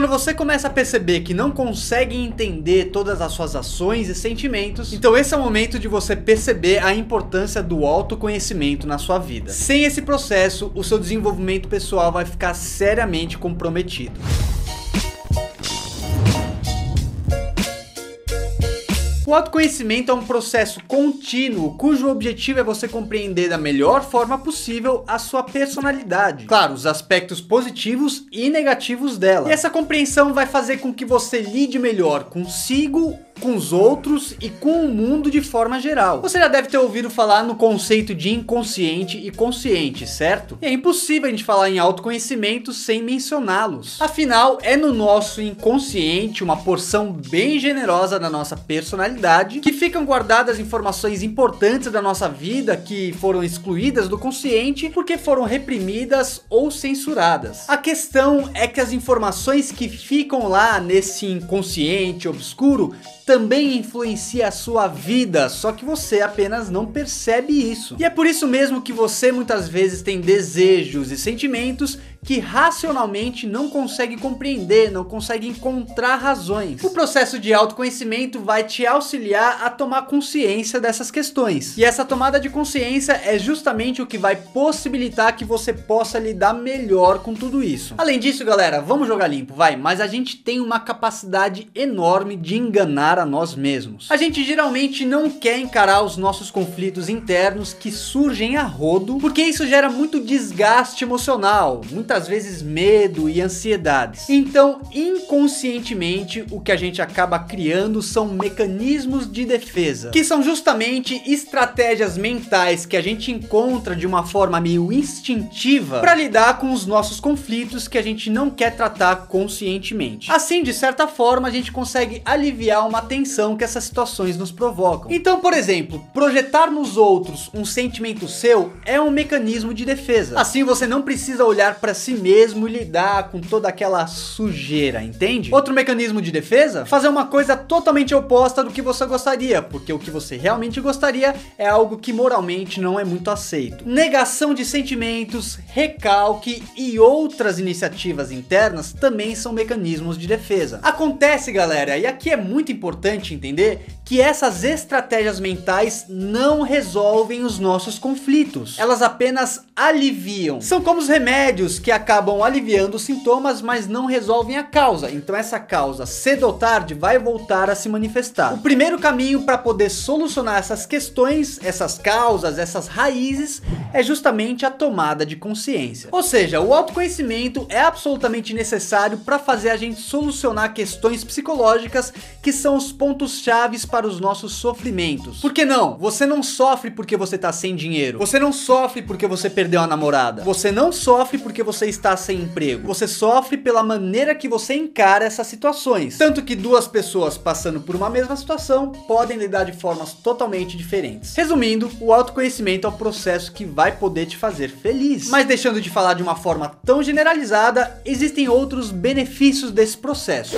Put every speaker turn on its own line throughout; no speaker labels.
Quando você começa a perceber que não consegue entender todas as suas ações e sentimentos, então esse é o momento de você perceber a importância do autoconhecimento na sua vida. Sem esse processo, o seu desenvolvimento pessoal vai ficar seriamente comprometido. O autoconhecimento é um processo contínuo cujo objetivo é você compreender da melhor forma possível a sua personalidade. Claro, os aspectos positivos e negativos dela. E essa compreensão vai fazer com que você lide melhor consigo com os outros e com o mundo de forma geral. Você já deve ter ouvido falar no conceito de inconsciente e consciente, certo? E é impossível a gente falar em autoconhecimento sem mencioná-los. Afinal, é no nosso inconsciente uma porção bem generosa da nossa personalidade que ficam guardadas informações importantes da nossa vida que foram excluídas do consciente porque foram reprimidas ou censuradas. A questão é que as informações que ficam lá nesse inconsciente obscuro também influencia a sua vida, só que você apenas não percebe isso. E é por isso mesmo que você muitas vezes tem desejos e sentimentos que racionalmente não consegue compreender, não consegue encontrar razões. O processo de autoconhecimento vai te auxiliar auxiliar a tomar consciência dessas questões. E essa tomada de consciência é justamente o que vai possibilitar que você possa lidar melhor com tudo isso. Além disso, galera, vamos jogar limpo, vai, mas a gente tem uma capacidade enorme de enganar a nós mesmos. A gente geralmente não quer encarar os nossos conflitos internos que surgem a rodo, porque isso gera muito desgaste emocional, muitas vezes medo e ansiedades. Então, inconscientemente, o que a gente acaba criando são mecanismos mecanismos de defesa, que são justamente estratégias mentais que a gente encontra de uma forma meio instintiva para lidar com os nossos conflitos que a gente não quer tratar conscientemente. Assim, de certa forma, a gente consegue aliviar uma tensão que essas situações nos provocam. Então, por exemplo, projetar nos outros um sentimento seu é um mecanismo de defesa. Assim, você não precisa olhar para si mesmo e lidar com toda aquela sujeira, entende? Outro mecanismo de defesa, fazer uma coisa totalmente oposta do que você você gostaria, porque o que você realmente gostaria é algo que moralmente não é muito aceito. Negação de sentimentos, recalque e outras iniciativas internas também são mecanismos de defesa. Acontece, galera, e aqui é muito importante entender que essas estratégias mentais não resolvem os nossos conflitos. Elas apenas aliviam. São como os remédios que acabam aliviando os sintomas, mas não resolvem a causa. Então essa causa, cedo ou tarde, vai voltar a se manifestar. O primeiro caminho para poder solucionar essas questões, essas causas, essas raízes, é justamente a tomada de consciência. Ou seja, o autoconhecimento é absolutamente necessário para fazer a gente solucionar questões psicológicas que são os pontos chaves para para os nossos sofrimentos. Por que não? Você não sofre porque você tá sem dinheiro. Você não sofre porque você perdeu a namorada. Você não sofre porque você está sem emprego. Você sofre pela maneira que você encara essas situações. Tanto que duas pessoas passando por uma mesma situação podem lidar de formas totalmente diferentes. Resumindo, o autoconhecimento é o processo que vai poder te fazer feliz. Mas deixando de falar de uma forma tão generalizada, existem outros benefícios desse processo.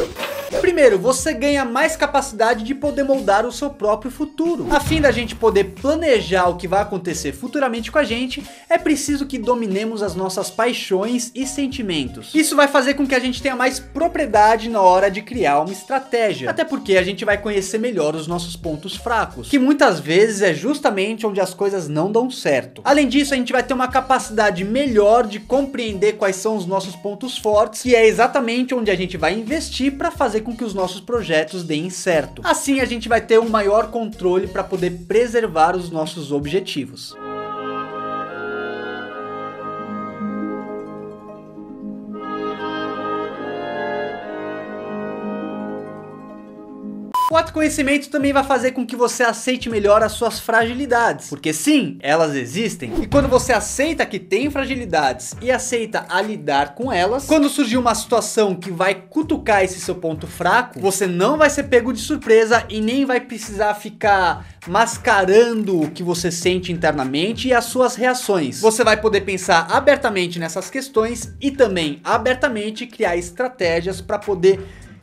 Primeiro, você ganha mais capacidade de poder moldar o seu próprio futuro. A fim da gente poder planejar o que vai acontecer futuramente com a gente, é preciso que dominemos as nossas paixões e sentimentos. Isso vai fazer com que a gente tenha mais propriedade na hora de criar uma estratégia. Até porque a gente vai conhecer melhor os nossos pontos fracos, que muitas vezes é justamente onde as coisas não dão certo. Além disso, a gente vai ter uma capacidade melhor de compreender quais são os nossos pontos fortes, que é exatamente onde a gente vai investir para fazer fazer com que os nossos projetos deem certo. Assim a gente vai ter um maior controle para poder preservar os nossos objetivos. O autoconhecimento também vai fazer com que você aceite melhor as suas fragilidades, porque sim, elas existem. E quando você aceita que tem fragilidades e aceita a lidar com elas, quando surgir uma situação que vai cutucar esse seu ponto fraco, você não vai ser pego de surpresa e nem vai precisar ficar mascarando o que você sente internamente e as suas reações. Você vai poder pensar abertamente nessas questões e também abertamente criar estratégias para poder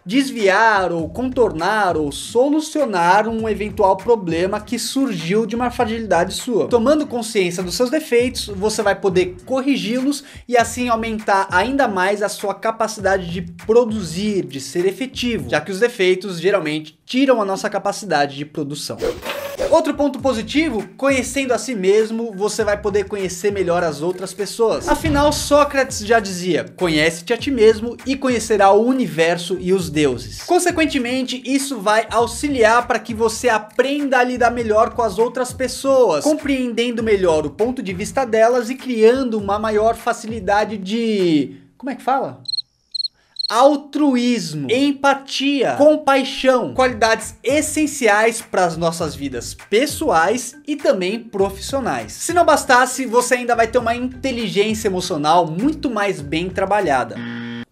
desviar ou contornar ou solucionar um eventual problema que surgiu de uma fragilidade sua. Tomando consciência dos seus defeitos, você vai poder corrigi-los e assim aumentar ainda mais a sua capacidade de produzir, de ser efetivo, já que os defeitos geralmente tiram a nossa capacidade de produção. Outro ponto positivo, conhecendo a si mesmo, você vai poder conhecer melhor as outras pessoas. Afinal, Sócrates já dizia, conhece-te a ti mesmo e conhecerá o universo e os deuses. Consequentemente, isso vai auxiliar para que você aprenda a lidar melhor com as outras pessoas, compreendendo melhor o ponto de vista delas e criando uma maior facilidade de... como é que fala? altruísmo, empatia, compaixão, qualidades essenciais para as nossas vidas pessoais e também profissionais. Se não bastasse, você ainda vai ter uma inteligência emocional muito mais bem trabalhada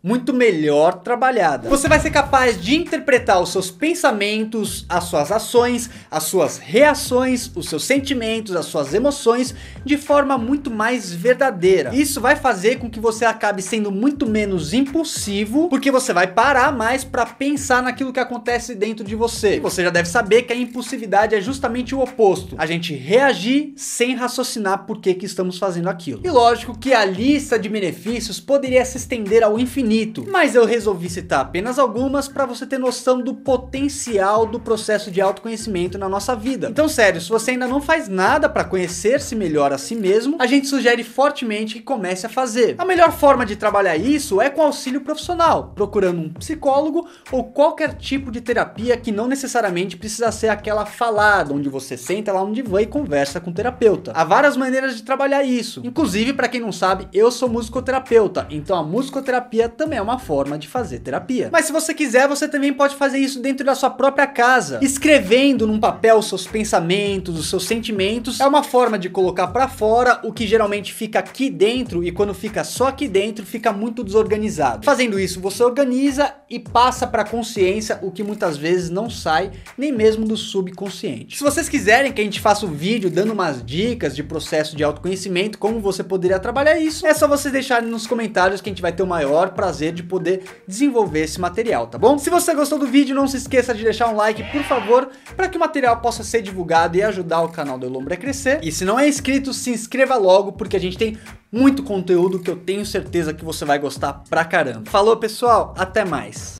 muito melhor trabalhada. Você vai ser capaz de interpretar os seus pensamentos, as suas ações, as suas reações, os seus sentimentos, as suas emoções de forma muito mais verdadeira. Isso vai fazer com que você acabe sendo muito menos impulsivo, porque você vai parar mais para pensar naquilo que acontece dentro de você. E você já deve saber que a impulsividade é justamente o oposto. A gente reagir sem raciocinar por que que estamos fazendo aquilo. E lógico que a lista de benefícios poderia se estender ao infinito infinito, mas eu resolvi citar apenas algumas para você ter noção do potencial do processo de autoconhecimento na nossa vida. Então, sério, se você ainda não faz nada para conhecer-se melhor a si mesmo, a gente sugere fortemente que comece a fazer. A melhor forma de trabalhar isso é com auxílio profissional, procurando um psicólogo ou qualquer tipo de terapia que não necessariamente precisa ser aquela falada, onde você senta lá onde vai e conversa com o terapeuta. Há várias maneiras de trabalhar isso. Inclusive, para quem não sabe, eu sou musicoterapeuta, então a musicoterapia também é uma forma de fazer terapia. Mas se você quiser, você também pode fazer isso dentro da sua própria casa, escrevendo num papel seus pensamentos, os seus sentimentos. É uma forma de colocar para fora o que geralmente fica aqui dentro e quando fica só aqui dentro fica muito desorganizado. Fazendo isso, você organiza e passa para consciência o que muitas vezes não sai nem mesmo do subconsciente. Se vocês quiserem que a gente faça um vídeo dando umas dicas de processo de autoconhecimento, como você poderia trabalhar isso, é só vocês deixarem nos comentários que a gente vai ter o maior pra prazer de poder desenvolver esse material, tá bom? Se você gostou do vídeo, não se esqueça de deixar um like, por favor, para que o material possa ser divulgado e ajudar o canal do Elombra a crescer. E se não é inscrito, se inscreva logo, porque a gente tem muito conteúdo que eu tenho certeza que você vai gostar pra caramba. Falou, pessoal, até mais!